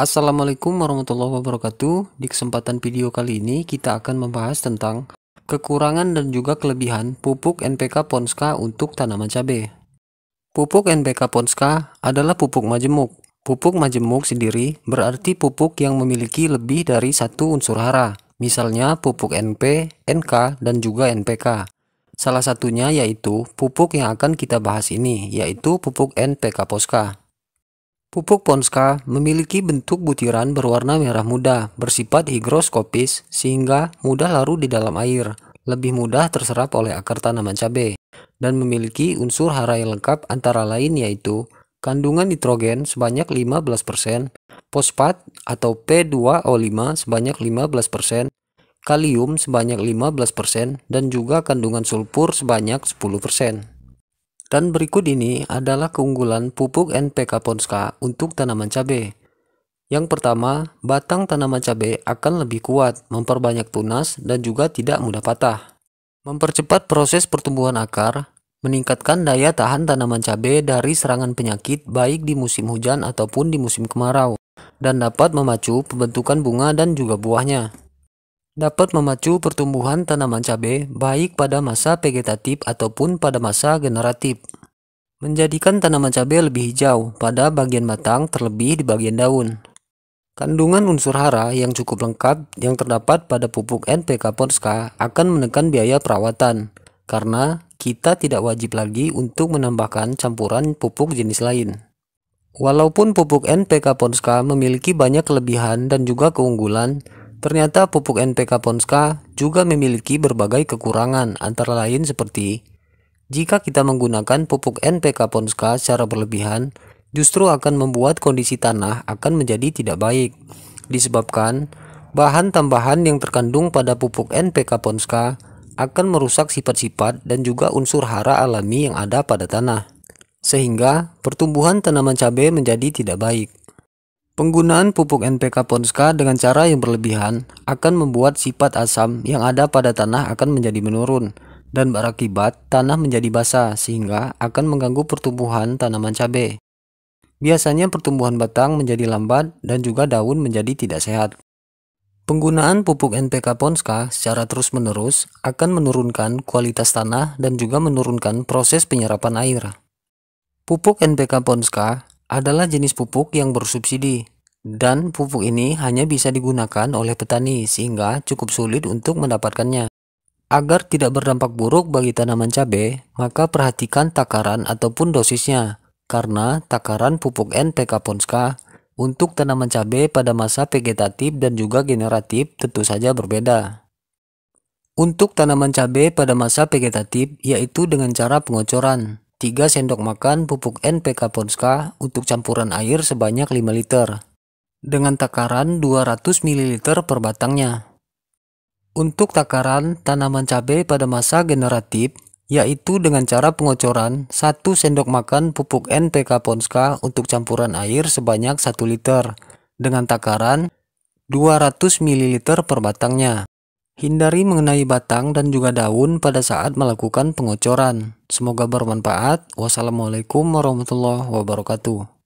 Assalamualaikum warahmatullahi wabarakatuh. Di kesempatan video kali ini kita akan membahas tentang kekurangan dan juga kelebihan pupuk NPK Ponska untuk tanaman cabai. Pupuk NPK Ponska adalah pupuk majemuk. Pupuk majemuk sendiri berarti pupuk yang memiliki lebih dari satu unsur hara, misalnya pupuk NP, NK, dan juga NPK. Salah satunya yaitu pupuk yang akan kita bahas ini, yaitu pupuk NPK Ponska. Pupuk Ponska memiliki bentuk butiran berwarna merah muda, bersifat higroskopis sehingga mudah larut di dalam air, lebih mudah terserap oleh akar tanaman cabai, dan memiliki unsur hara yang lengkap antara lain yaitu kandungan nitrogen sebanyak 15%, fosfat atau P2O5 sebanyak 15%, kalium sebanyak 15%, dan juga kandungan sulfur sebanyak 10%. Dan berikut ini adalah keunggulan pupuk NPK Ponska untuk tanaman cabai. Yang pertama, batang tanaman cabai akan lebih kuat, memperbanyak tunas, dan juga tidak mudah patah. Mempercepat proses pertumbuhan akar, meningkatkan daya tahan tanaman cabai dari serangan penyakit baik di musim hujan ataupun di musim kemarau, dan dapat memacu pembentukan bunga dan juga buahnya dapat memacu pertumbuhan tanaman cabai baik pada masa vegetatif ataupun pada masa generatif. Menjadikan tanaman cabai lebih hijau pada bagian matang terlebih di bagian daun. Kandungan unsur hara yang cukup lengkap yang terdapat pada pupuk NPK Ponska akan menekan biaya perawatan karena kita tidak wajib lagi untuk menambahkan campuran pupuk jenis lain. Walaupun pupuk NPK Ponska memiliki banyak kelebihan dan juga keunggulan, Ternyata pupuk NPK Ponska juga memiliki berbagai kekurangan antara lain seperti jika kita menggunakan pupuk NPK Ponska secara berlebihan justru akan membuat kondisi tanah akan menjadi tidak baik disebabkan bahan tambahan yang terkandung pada pupuk NPK Ponska akan merusak sifat-sifat dan juga unsur hara alami yang ada pada tanah sehingga pertumbuhan tanaman cabai menjadi tidak baik. Penggunaan pupuk NPK Ponska dengan cara yang berlebihan akan membuat sifat asam yang ada pada tanah akan menjadi menurun dan berakibat tanah menjadi basah sehingga akan mengganggu pertumbuhan tanaman cabai. Biasanya pertumbuhan batang menjadi lambat dan juga daun menjadi tidak sehat. Penggunaan pupuk NPK Ponska secara terus-menerus akan menurunkan kualitas tanah dan juga menurunkan proses penyerapan air. Pupuk NPK Ponska adalah jenis pupuk yang bersubsidi dan pupuk ini hanya bisa digunakan oleh petani sehingga cukup sulit untuk mendapatkannya. Agar tidak berdampak buruk bagi tanaman cabai, maka perhatikan takaran ataupun dosisnya, karena takaran pupuk NPK Ponska untuk tanaman cabai pada masa vegetatif dan juga generatif tentu saja berbeda. Untuk tanaman cabai pada masa vegetatif yaitu dengan cara pengocoran. 3 sendok makan pupuk NPK Ponska untuk campuran air sebanyak 5 liter dengan takaran 200 ml per batangnya. Untuk takaran tanaman cabai pada masa generatif yaitu dengan cara pengocoran 1 sendok makan pupuk NPK Ponska untuk campuran air sebanyak 1 liter dengan takaran 200 ml per batangnya. Hindari mengenai batang dan juga daun pada saat melakukan pengocoran. Semoga bermanfaat. Wassalamualaikum warahmatullahi wabarakatuh.